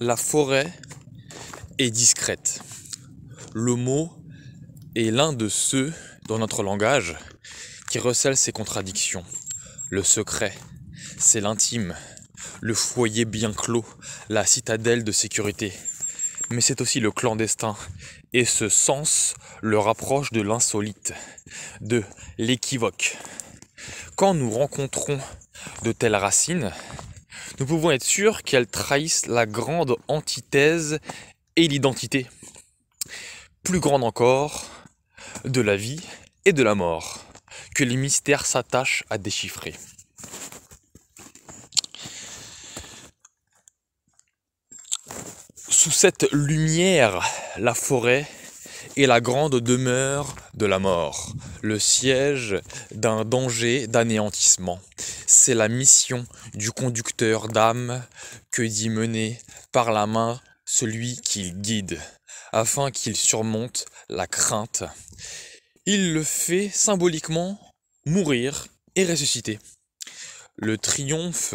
La forêt est discrète. Le mot est l'un de ceux dans notre langage qui recèle ses contradictions. Le secret, c'est l'intime, le foyer bien clos, la citadelle de sécurité. Mais c'est aussi le clandestin, et ce sens le rapproche de l'insolite, de l'équivoque. Quand nous rencontrons de telles racines, nous pouvons être sûrs qu'elles trahissent la grande antithèse et l'identité, plus grande encore, de la vie et de la mort, que les mystères s'attachent à déchiffrer. Sous cette lumière, la forêt est la grande demeure de la mort, le siège d'un danger d'anéantissement, c'est la mission du conducteur d'âme que d'y mener par la main celui qu'il guide, afin qu'il surmonte la crainte. Il le fait symboliquement mourir et ressusciter. Le triomphe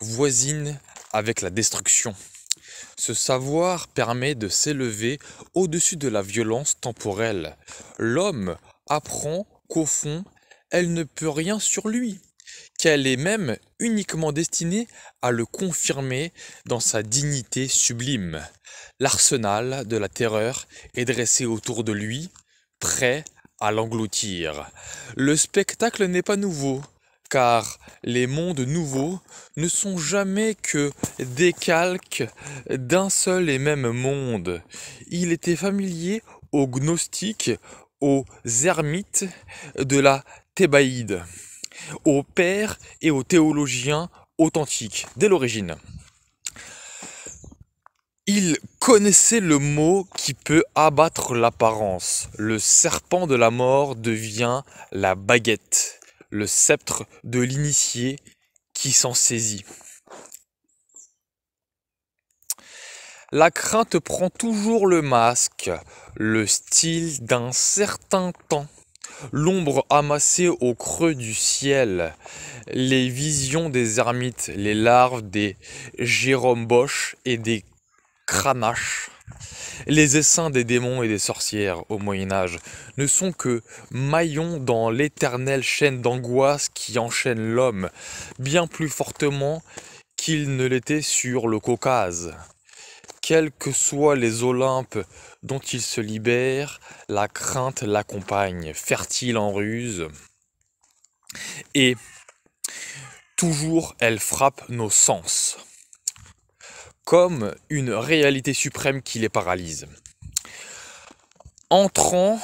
voisine avec la destruction. Ce savoir permet de s'élever au-dessus de la violence temporelle. L'homme apprend qu'au fond, elle ne peut rien sur lui qu'elle est même uniquement destinée à le confirmer dans sa dignité sublime. L'arsenal de la terreur est dressé autour de lui, prêt à l'engloutir. Le spectacle n'est pas nouveau, car les mondes nouveaux ne sont jamais que des calques d'un seul et même monde. Il était familier aux gnostiques, aux ermites de la Thébaïde aux pères et aux théologiens authentiques dès l'origine. Il connaissait le mot qui peut abattre l'apparence. Le serpent de la mort devient la baguette, le sceptre de l'initié qui s'en saisit. La crainte prend toujours le masque, le style d'un certain temps l'ombre amassée au creux du ciel, les visions des ermites, les larves des Jérôme Bosch et des Cranaches, les essaims des démons et des sorcières au Moyen Âge ne sont que maillons dans l'éternelle chaîne d'angoisse qui enchaîne l'homme, bien plus fortement qu'il ne l'était sur le Caucase. Quels que soient les Olympes dont il se libère, la crainte l'accompagne, fertile en ruse. Et toujours elle frappe nos sens, comme une réalité suprême qui les paralyse. Entrant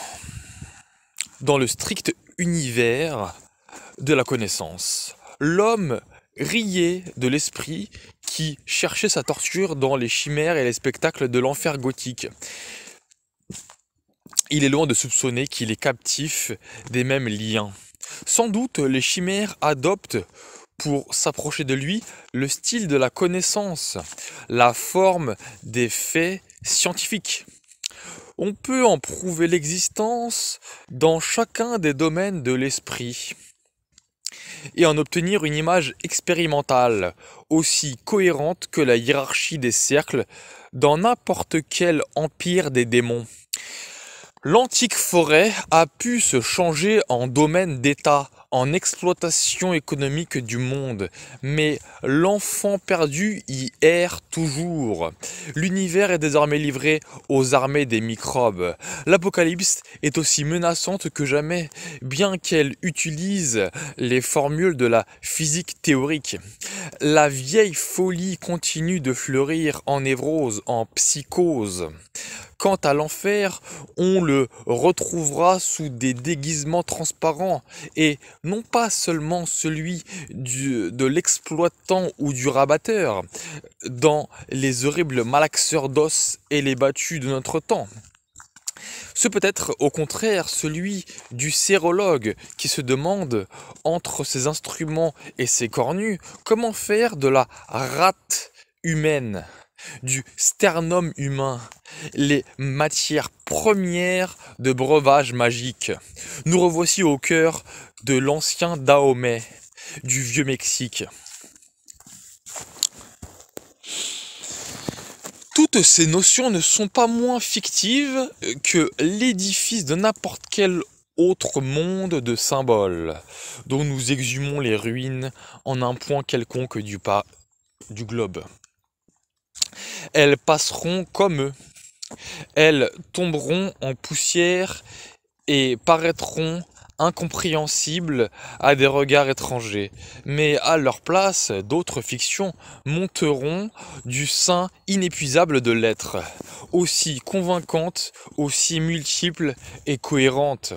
dans le strict univers de la connaissance, l'homme riait de l'esprit qui cherchait sa torture dans les chimères et les spectacles de l'enfer gothique. Il est loin de soupçonner qu'il est captif des mêmes liens. Sans doute les chimères adoptent pour s'approcher de lui le style de la connaissance, la forme des faits scientifiques. On peut en prouver l'existence dans chacun des domaines de l'esprit et en obtenir une image expérimentale, aussi cohérente que la hiérarchie des cercles dans n'importe quel empire des démons. L'antique forêt a pu se changer en domaine d'État, en exploitation économique du monde. Mais l'enfant perdu y erre toujours. L'univers est désormais livré aux armées des microbes. L'apocalypse est aussi menaçante que jamais, bien qu'elle utilise les formules de la physique théorique. La vieille folie continue de fleurir en névrose, en psychose. Quant à l'enfer, on le retrouvera sous des déguisements transparents, et non pas seulement celui de l'exploitant ou du rabatteur, dans les horribles malaxeurs d'os et les battus de notre temps. Ce peut être au contraire celui du sérologue qui se demande, entre ses instruments et ses cornues, comment faire de la rate humaine du sternum humain, les matières premières de breuvage magique. Nous revoici au cœur de l'ancien Dahomey du vieux Mexique. Toutes ces notions ne sont pas moins fictives que l'édifice de n'importe quel autre monde de symboles dont nous exhumons les ruines en un point quelconque du pas du globe elles passeront comme eux. Elles tomberont en poussière et paraîtront incompréhensibles à des regards étrangers. Mais à leur place, d'autres fictions monteront du sein inépuisable de l'être, aussi convaincantes, aussi multiples et cohérentes.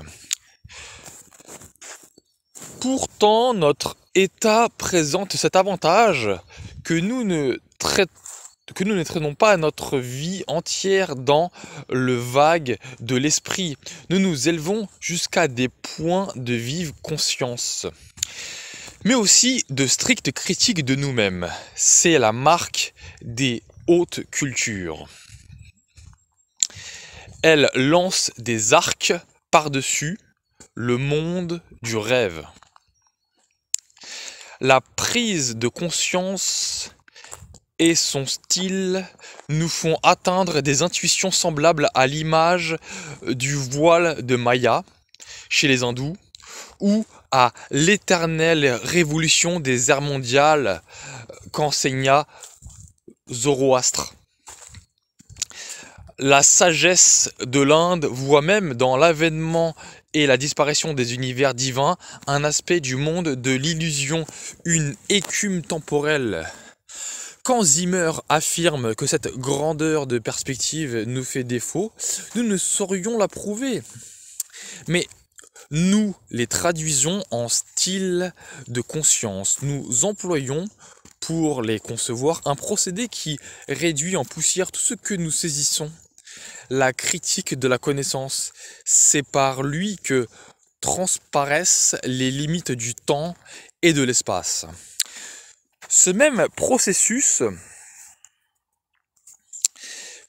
Pourtant, notre état présente cet avantage que nous ne traitons que nous ne traînons pas notre vie entière dans le vague de l'esprit. Nous nous élevons jusqu'à des points de vive conscience. Mais aussi de strictes critiques de nous-mêmes. C'est la marque des hautes cultures. Elles lancent des arcs par-dessus le monde du rêve. La prise de conscience et son style nous font atteindre des intuitions semblables à l'image du voile de Maya chez les hindous ou à l'éternelle révolution des airs mondiales qu'enseigna Zoroastre. La sagesse de l'Inde voit même dans l'avènement et la disparition des univers divins un aspect du monde de l'illusion, une écume temporelle. Quand Zimmer affirme que cette grandeur de perspective nous fait défaut, nous ne saurions la prouver. Mais nous les traduisons en style de conscience. Nous employons pour les concevoir un procédé qui réduit en poussière tout ce que nous saisissons. La critique de la connaissance, c'est par lui que transparaissent les limites du temps et de l'espace ce même processus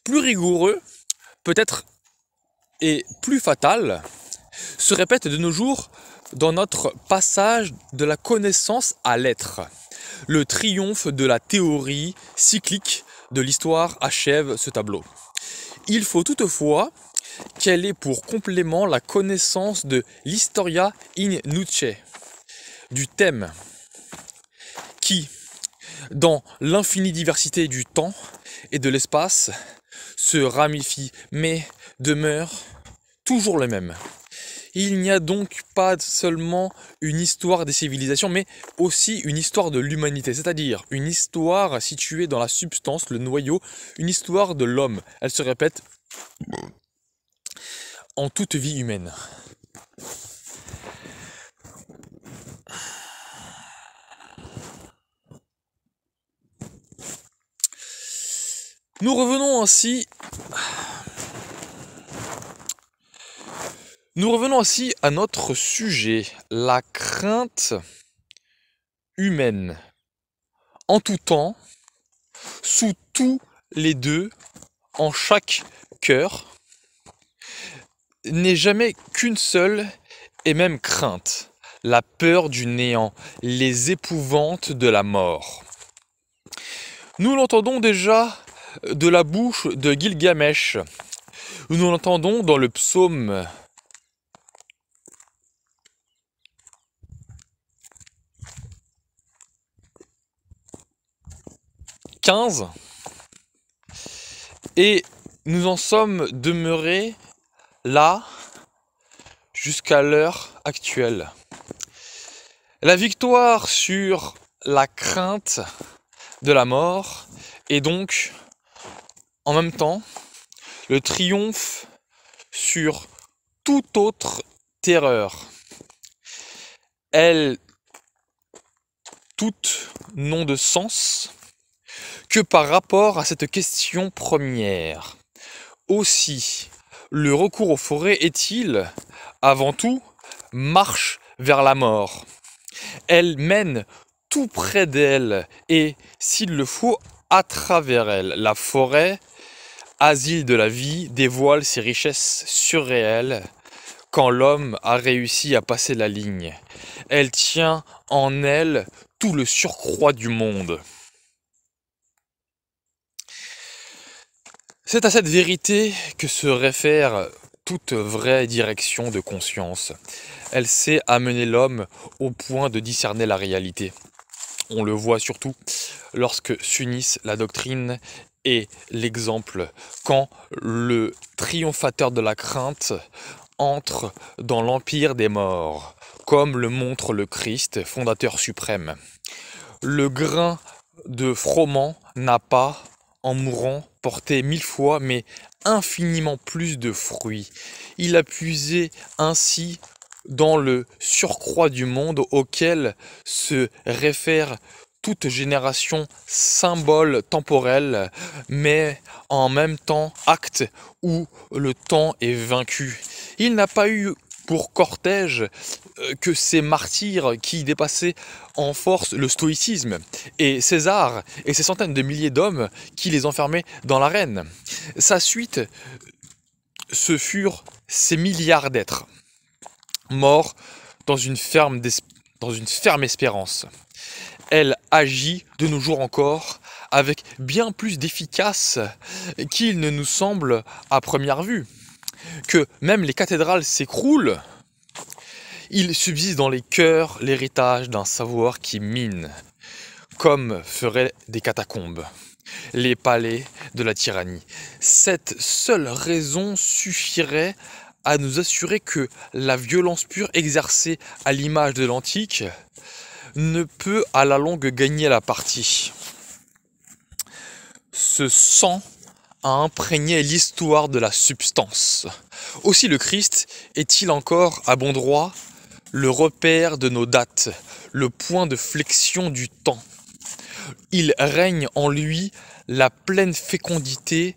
plus rigoureux, peut-être et plus fatal, se répète de nos jours dans notre passage de la connaissance à l'être. Le triomphe de la théorie cyclique de l'histoire achève ce tableau. Il faut toutefois qu'elle ait pour complément la connaissance de l'historia in nuce, du thème, qui, dans l'infinie diversité du temps et de l'espace, se ramifie, mais demeure toujours le même. Il n'y a donc pas seulement une histoire des civilisations, mais aussi une histoire de l'humanité, c'est-à-dire une histoire située dans la substance, le noyau, une histoire de l'homme. Elle se répète en toute vie humaine. Nous revenons ainsi... Nous revenons ainsi à notre sujet, la crainte humaine. En tout temps, sous tous les deux, en chaque cœur, n'est jamais qu'une seule et même crainte, la peur du néant, les épouvantes de la mort. Nous l'entendons déjà de la bouche de Gilgamesh. Nous l'entendons dans le psaume « 15 » et nous en sommes demeurés là jusqu'à l'heure actuelle. La victoire sur la crainte de la mort est donc en même temps le triomphe sur toute autre terreur. Elle, toute n'ont de sens que par rapport à cette question première. Aussi, le recours aux forêts est-il, avant tout, marche vers la mort Elle mène tout près d'elle et, s'il le faut, à travers elle. La forêt asile de la vie, dévoile ses richesses surréelles quand l'homme a réussi à passer la ligne. Elle tient en elle tout le surcroît du monde. C'est à cette vérité que se réfère toute vraie direction de conscience. Elle sait amener l'homme au point de discerner la réalité. On le voit surtout lorsque s'unissent la doctrine et l'exemple. Quand le triomphateur de la crainte entre dans l'empire des morts, comme le montre le Christ, fondateur suprême. Le grain de froment n'a pas, en mourant, porté mille fois, mais infiniment plus de fruits. Il a puisé ainsi dans le surcroît du monde auquel se réfère toute génération symbole temporel, mais en même temps acte où le temps est vaincu. Il n'a pas eu pour cortège euh, que ces martyrs qui dépassaient en force le stoïcisme, et César et ces centaines de milliers d'hommes qui les enfermaient dans l'arène. Sa suite, ce furent ces milliards d'êtres, morts dans dans une ferme espérance elle agit de nos jours encore avec bien plus d'efficace qu'il ne nous semble à première vue. Que même les cathédrales s'écroulent, il subsiste dans les cœurs l'héritage d'un savoir qui mine, comme feraient des catacombes, les palais de la tyrannie. Cette seule raison suffirait à nous assurer que la violence pure exercée à l'image de l'antique ne peut à la longue gagner la partie. Ce sang a imprégné l'histoire de la substance. Aussi le Christ est-il encore à bon droit le repère de nos dates, le point de flexion du temps. Il règne en lui la pleine fécondité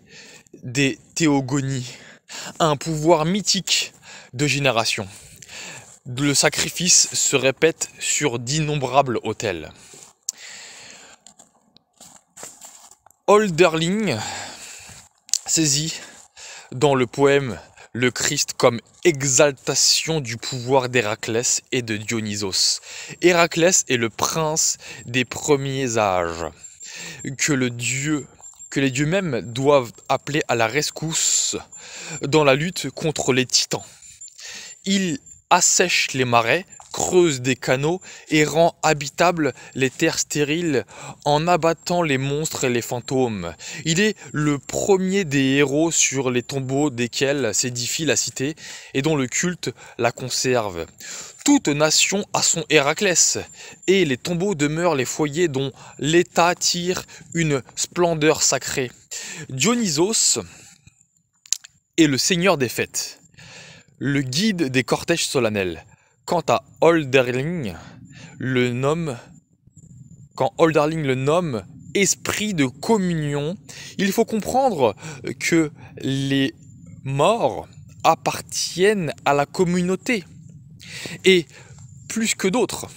des théogonies, un pouvoir mythique de génération le sacrifice se répète sur d'innombrables autels. Holderling saisit dans le poème le Christ comme exaltation du pouvoir d'Héraclès et de Dionysos. Héraclès est le prince des premiers âges, que, que les dieux mêmes doivent appeler à la rescousse dans la lutte contre les titans. Il assèche les marais, creuse des canaux et rend habitables les terres stériles en abattant les monstres et les fantômes. Il est le premier des héros sur les tombeaux desquels s'édifie la cité et dont le culte la conserve. Toute nation a son Héraclès, et les tombeaux demeurent les foyers dont l'État tire une splendeur sacrée. Dionysos est le seigneur des fêtes le guide des cortèges solennels. Quant à Holderling, le nomme, quand Holderling le nomme esprit de communion, il faut comprendre que les morts appartiennent à la communauté, et plus que d'autres.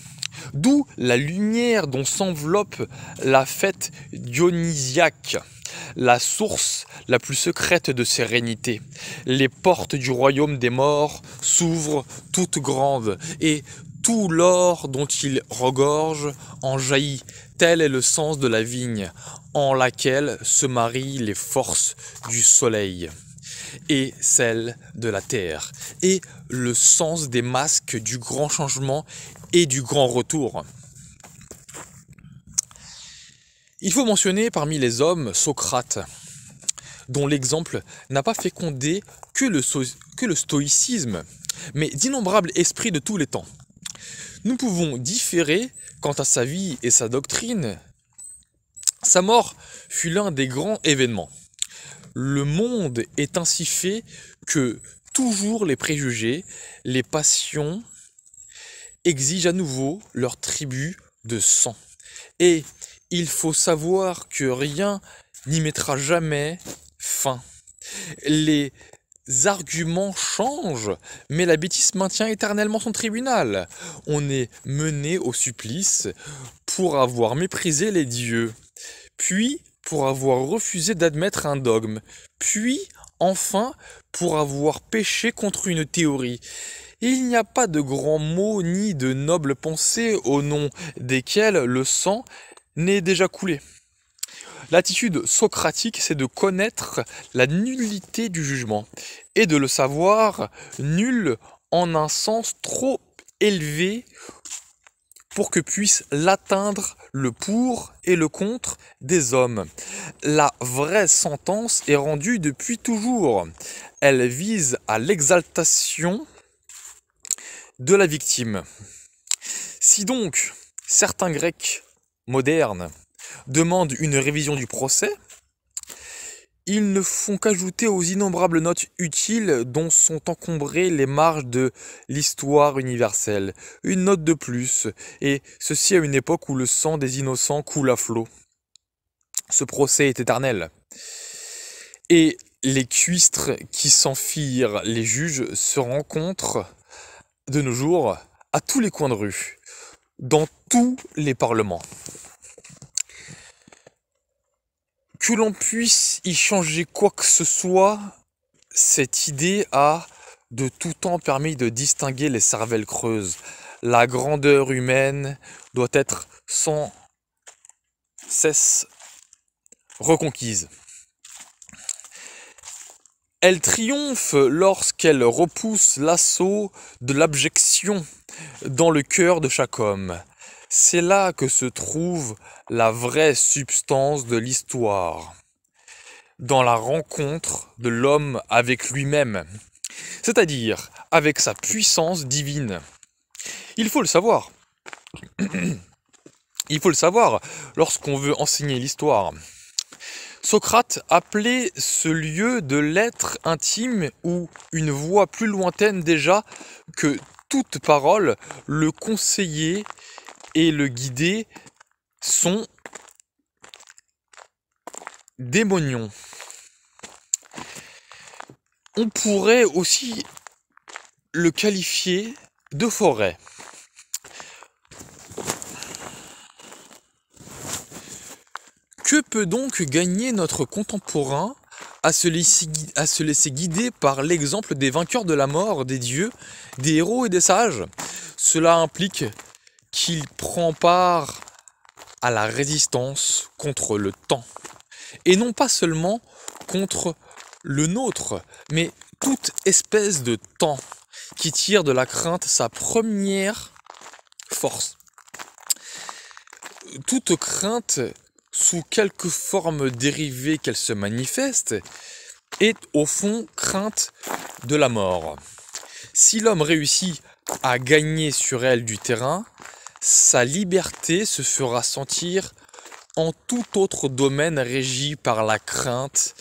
D'où la lumière dont s'enveloppe la fête dionysiaque la source la plus secrète de sérénité. Les portes du royaume des morts s'ouvrent toutes grandes et tout l'or dont il regorge en jaillit. Tel est le sens de la vigne, en laquelle se marient les forces du soleil et celles de la terre, et le sens des masques du grand changement et du grand retour. Il faut mentionner parmi les hommes Socrate, dont l'exemple n'a pas fécondé que le, que le stoïcisme, mais d'innombrables esprits de tous les temps. Nous pouvons différer quant à sa vie et sa doctrine. Sa mort fut l'un des grands événements. Le monde est ainsi fait que toujours les préjugés, les passions exigent à nouveau leur tribut de sang. Et il faut savoir que rien n'y mettra jamais fin. Les arguments changent, mais la bêtise maintient éternellement son tribunal. On est mené au supplice pour avoir méprisé les dieux, puis pour avoir refusé d'admettre un dogme, puis enfin pour avoir péché contre une théorie. Il n'y a pas de grands mots ni de nobles pensées au nom desquels le sang n'est déjà coulé. L'attitude socratique, c'est de connaître la nullité du jugement et de le savoir nul en un sens trop élevé pour que puisse l'atteindre le pour et le contre des hommes. La vraie sentence est rendue depuis toujours. Elle vise à l'exaltation de la victime. Si donc certains Grecs moderne demandent une révision du procès, ils ne font qu'ajouter aux innombrables notes utiles dont sont encombrées les marges de l'histoire universelle. Une note de plus, et ceci à une époque où le sang des innocents coule à flot. Ce procès est éternel. Et les cuistres qui s'enfirent les juges se rencontrent de nos jours à tous les coins de rue dans tous les parlements. Que l'on puisse y changer quoi que ce soit, cette idée a de tout temps permis de distinguer les cervelles creuses. La grandeur humaine doit être sans cesse reconquise. Elle triomphe lorsqu'elle repousse l'assaut de l'abjection dans le cœur de chaque homme. C'est là que se trouve la vraie substance de l'histoire, dans la rencontre de l'homme avec lui-même, c'est-à-dire avec sa puissance divine. Il faut le savoir. Il faut le savoir lorsqu'on veut enseigner l'histoire. Socrate appelait ce lieu de l'être intime ou une voix plus lointaine déjà que toute parole, le conseiller et le guider sont démonions. On pourrait aussi le qualifier de forêt. Que peut donc gagner notre contemporain à se laisser, guider par l'exemple des vainqueurs de la mort, des dieux, des héros et des sages. Cela implique qu'il prend part à la résistance contre le temps. Et non pas seulement contre le nôtre, mais toute espèce de temps qui tire de la crainte sa première force. Toute crainte sous quelque forme dérivée qu'elle se manifeste, est au fond crainte de la mort. Si l'homme réussit à gagner sur elle du terrain, sa liberté se fera sentir en tout autre domaine régi par la crainte.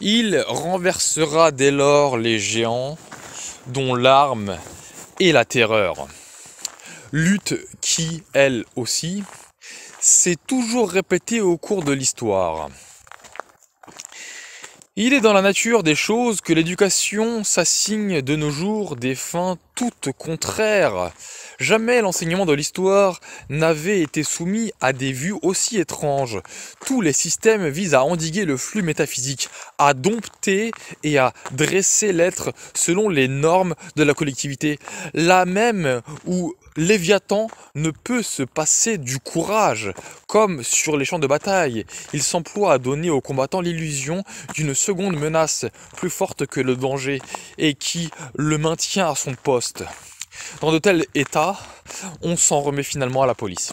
Il renversera dès lors les géants dont l'arme est la terreur. Lutte qui, elle aussi, c'est toujours répété au cours de l'histoire. Il est dans la nature des choses que l'éducation s'assigne de nos jours des fins toutes contraires. Jamais l'enseignement de l'histoire n'avait été soumis à des vues aussi étranges. Tous les systèmes visent à endiguer le flux métaphysique, à dompter et à dresser l'être selon les normes de la collectivité, là même où Léviathan ne peut se passer du courage. Comme sur les champs de bataille, il s'emploie à donner aux combattants l'illusion d'une seconde menace plus forte que le danger et qui le maintient à son poste. Dans de tels états, on s'en remet finalement à la police.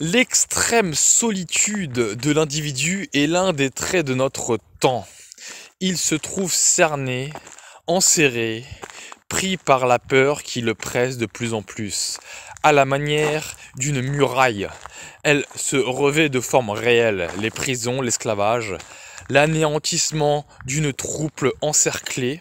L'extrême solitude de l'individu est l'un des traits de notre temps. Il se trouve cerné, enserré, par la peur qui le presse de plus en plus, à la manière d'une muraille. Elle se revêt de formes réelles, les prisons, l'esclavage, l'anéantissement d'une troupe encerclée.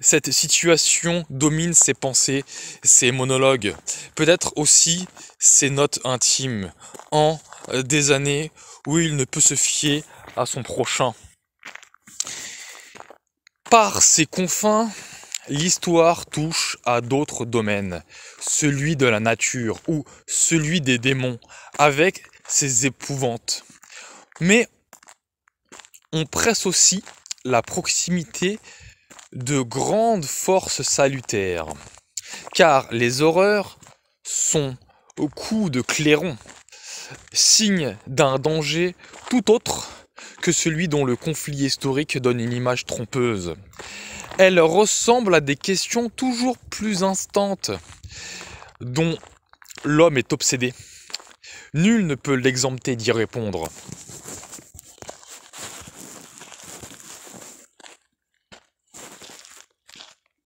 Cette situation domine ses pensées, ses monologues, peut-être aussi ses notes intimes, en des années où il ne peut se fier à son prochain. Par ses confins, L'histoire touche à d'autres domaines, celui de la nature ou celui des démons, avec ses épouvantes. Mais on presse aussi la proximité de grandes forces salutaires, car les horreurs sont au coup de clairon, signe d'un danger tout autre que celui dont le conflit historique donne une image trompeuse. Elle ressemble à des questions toujours plus instantes dont l'homme est obsédé. Nul ne peut l'exempter d'y répondre.